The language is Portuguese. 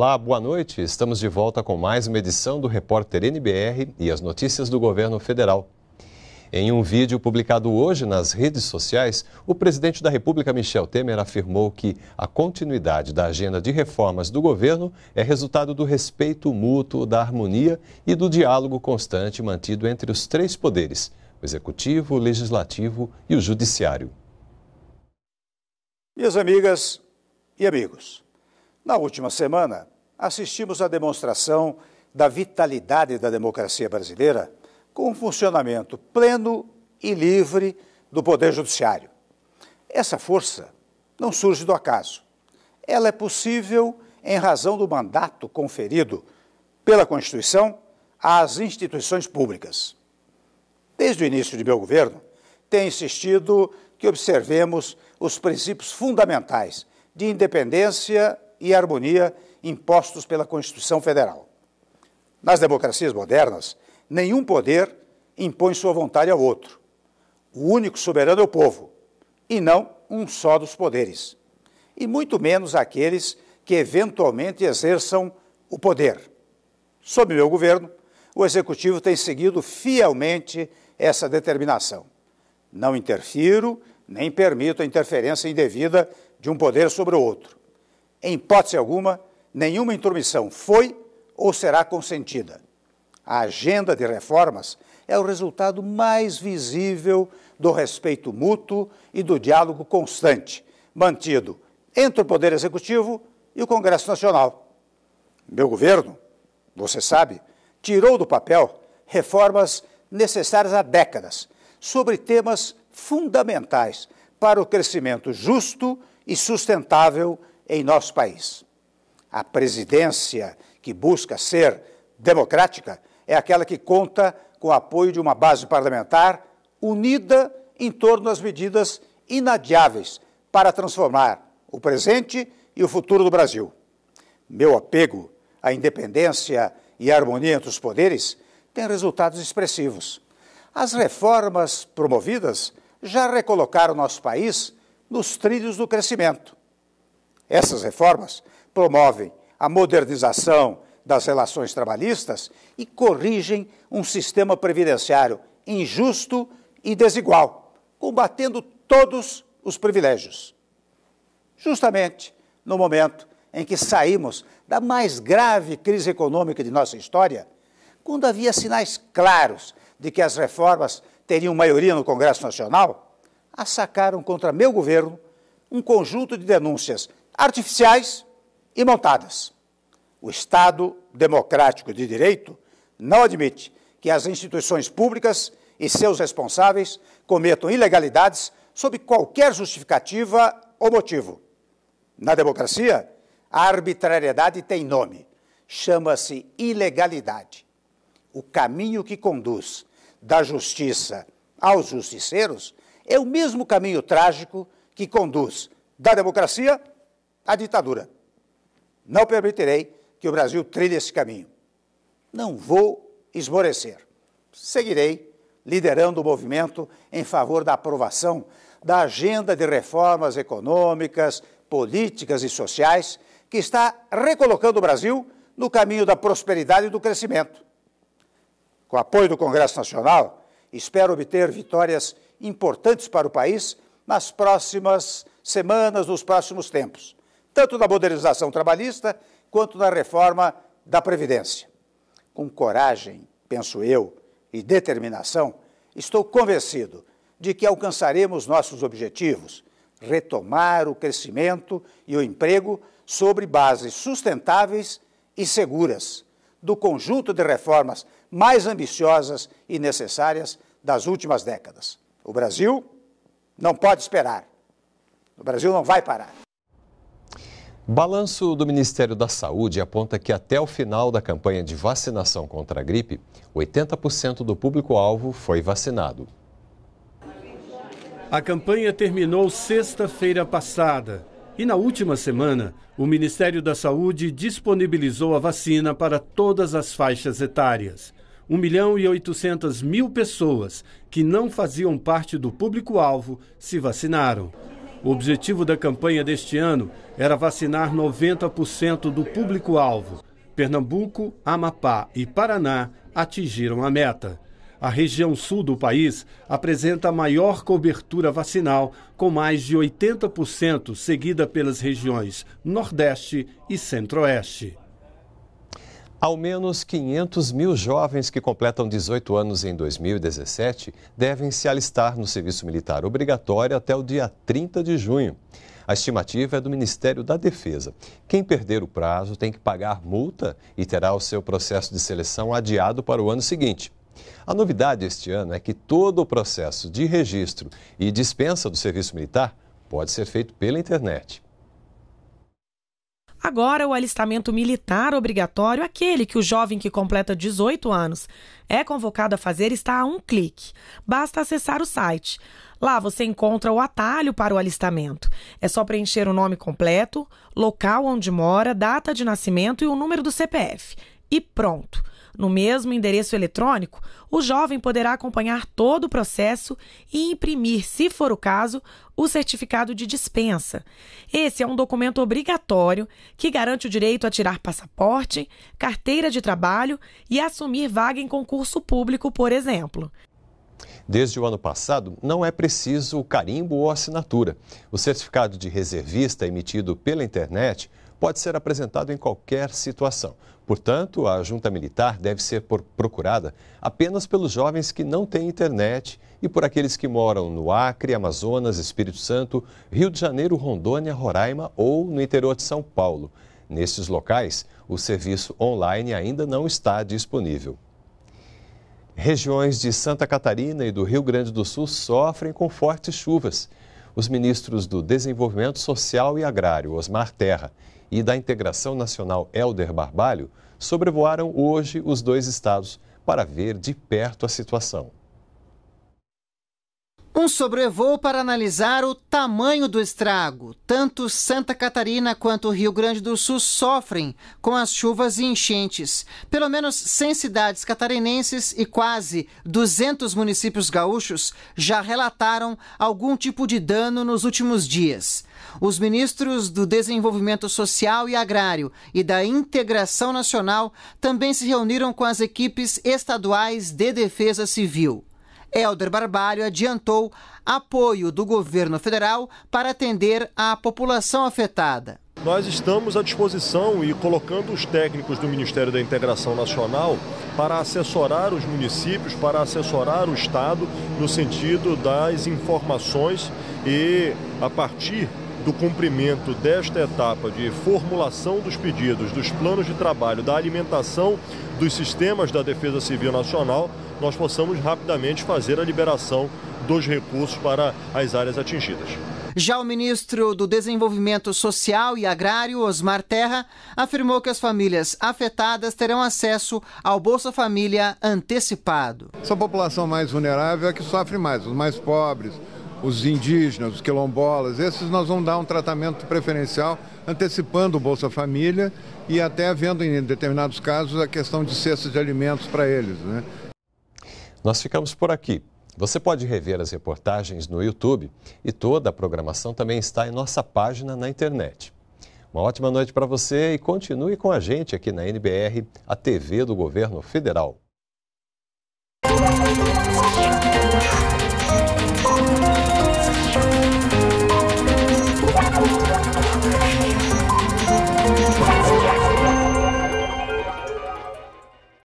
Olá, boa noite. Estamos de volta com mais uma edição do Repórter NBR e as notícias do governo federal. Em um vídeo publicado hoje nas redes sociais, o presidente da República, Michel Temer, afirmou que a continuidade da agenda de reformas do governo é resultado do respeito mútuo, da harmonia e do diálogo constante mantido entre os três poderes: o executivo, o legislativo e o judiciário. Minhas amigas e amigos. Na última semana, assistimos à demonstração da vitalidade da democracia brasileira com o funcionamento pleno e livre do Poder Judiciário. Essa força não surge do acaso. Ela é possível em razão do mandato conferido pela Constituição às instituições públicas. Desde o início de meu governo, tenho insistido que observemos os princípios fundamentais de independência e harmonia impostos pela Constituição Federal. Nas democracias modernas, nenhum poder impõe sua vontade ao outro. O único soberano é o povo, e não um só dos poderes, e muito menos aqueles que eventualmente exerçam o poder. Sob meu governo, o Executivo tem seguido fielmente essa determinação. Não interfiro nem permito a interferência indevida de um poder sobre o outro. Em hipótese alguma, nenhuma intromissão foi ou será consentida. A agenda de reformas é o resultado mais visível do respeito mútuo e do diálogo constante, mantido entre o Poder Executivo e o Congresso Nacional. Meu governo, você sabe, tirou do papel reformas necessárias há décadas sobre temas fundamentais para o crescimento justo e sustentável em nosso país. A presidência que busca ser democrática é aquela que conta com o apoio de uma base parlamentar unida em torno das medidas inadiáveis para transformar o presente e o futuro do Brasil. Meu apego à independência e à harmonia entre os poderes tem resultados expressivos. As reformas promovidas já recolocaram nosso país nos trilhos do crescimento, essas reformas promovem a modernização das relações trabalhistas e corrigem um sistema previdenciário injusto e desigual, combatendo todos os privilégios. Justamente no momento em que saímos da mais grave crise econômica de nossa história, quando havia sinais claros de que as reformas teriam maioria no Congresso Nacional, assacaram contra meu governo um conjunto de denúncias artificiais e montadas. O Estado democrático de direito não admite que as instituições públicas e seus responsáveis cometam ilegalidades sob qualquer justificativa ou motivo. Na democracia, a arbitrariedade tem nome. Chama-se ilegalidade. O caminho que conduz da justiça aos justiceiros é o mesmo caminho trágico que conduz da democracia a ditadura. Não permitirei que o Brasil trilhe esse caminho. Não vou esmorecer. Seguirei liderando o movimento em favor da aprovação da agenda de reformas econômicas, políticas e sociais que está recolocando o Brasil no caminho da prosperidade e do crescimento. Com o apoio do Congresso Nacional, espero obter vitórias importantes para o país nas próximas semanas, nos próximos tempos tanto na modernização trabalhista quanto na reforma da Previdência. Com coragem, penso eu, e determinação, estou convencido de que alcançaremos nossos objetivos, retomar o crescimento e o emprego sobre bases sustentáveis e seguras, do conjunto de reformas mais ambiciosas e necessárias das últimas décadas. O Brasil não pode esperar. O Brasil não vai parar. Balanço do Ministério da Saúde aponta que até o final da campanha de vacinação contra a gripe, 80% do público-alvo foi vacinado. A campanha terminou sexta-feira passada e, na última semana, o Ministério da Saúde disponibilizou a vacina para todas as faixas etárias. 1 milhão e 800 mil pessoas que não faziam parte do público-alvo se vacinaram. O objetivo da campanha deste ano era vacinar 90% do público-alvo. Pernambuco, Amapá e Paraná atingiram a meta. A região sul do país apresenta a maior cobertura vacinal, com mais de 80%, seguida pelas regiões Nordeste e Centro-Oeste. Ao menos 500 mil jovens que completam 18 anos em 2017 devem se alistar no serviço militar obrigatório até o dia 30 de junho. A estimativa é do Ministério da Defesa. Quem perder o prazo tem que pagar multa e terá o seu processo de seleção adiado para o ano seguinte. A novidade este ano é que todo o processo de registro e dispensa do serviço militar pode ser feito pela internet. Agora, o alistamento militar obrigatório, aquele que o jovem que completa 18 anos é convocado a fazer, está a um clique. Basta acessar o site. Lá você encontra o atalho para o alistamento. É só preencher o nome completo, local onde mora, data de nascimento e o número do CPF. E pronto! No mesmo endereço eletrônico, o jovem poderá acompanhar todo o processo e imprimir, se for o caso, o certificado de dispensa. Esse é um documento obrigatório que garante o direito a tirar passaporte, carteira de trabalho e assumir vaga em concurso público, por exemplo. Desde o ano passado, não é preciso o carimbo ou assinatura. O certificado de reservista emitido pela internet pode ser apresentado em qualquer situação. Portanto, a junta militar deve ser procurada apenas pelos jovens que não têm internet e por aqueles que moram no Acre, Amazonas, Espírito Santo, Rio de Janeiro, Rondônia, Roraima ou no interior de São Paulo. Nesses locais, o serviço online ainda não está disponível. Regiões de Santa Catarina e do Rio Grande do Sul sofrem com fortes chuvas. Os ministros do Desenvolvimento Social e Agrário, Osmar Terra, e da Integração Nacional, Helder Barbalho, sobrevoaram hoje os dois estados para ver de perto a situação. Um sobrevoo para analisar o tamanho do estrago. Tanto Santa Catarina quanto Rio Grande do Sul sofrem com as chuvas e enchentes. Pelo menos 100 cidades catarinenses e quase 200 municípios gaúchos já relataram algum tipo de dano nos últimos dias. Os ministros do Desenvolvimento Social e Agrário e da Integração Nacional também se reuniram com as equipes estaduais de defesa civil. Helder Barbalho adiantou apoio do governo federal para atender a população afetada. Nós estamos à disposição e colocando os técnicos do Ministério da Integração Nacional para assessorar os municípios, para assessorar o Estado no sentido das informações e a partir do cumprimento desta etapa de formulação dos pedidos, dos planos de trabalho, da alimentação dos sistemas da Defesa Civil Nacional, nós possamos rapidamente fazer a liberação dos recursos para as áreas atingidas. Já o ministro do Desenvolvimento Social e Agrário, Osmar Terra, afirmou que as famílias afetadas terão acesso ao Bolsa Família antecipado. Essa população mais vulnerável é que sofre mais, os mais pobres, os indígenas, os quilombolas, esses nós vamos dar um tratamento preferencial antecipando o Bolsa Família e até havendo em determinados casos a questão de cestas de alimentos para eles, né? Nós ficamos por aqui. Você pode rever as reportagens no YouTube e toda a programação também está em nossa página na internet. Uma ótima noite para você e continue com a gente aqui na NBR, a TV do Governo Federal.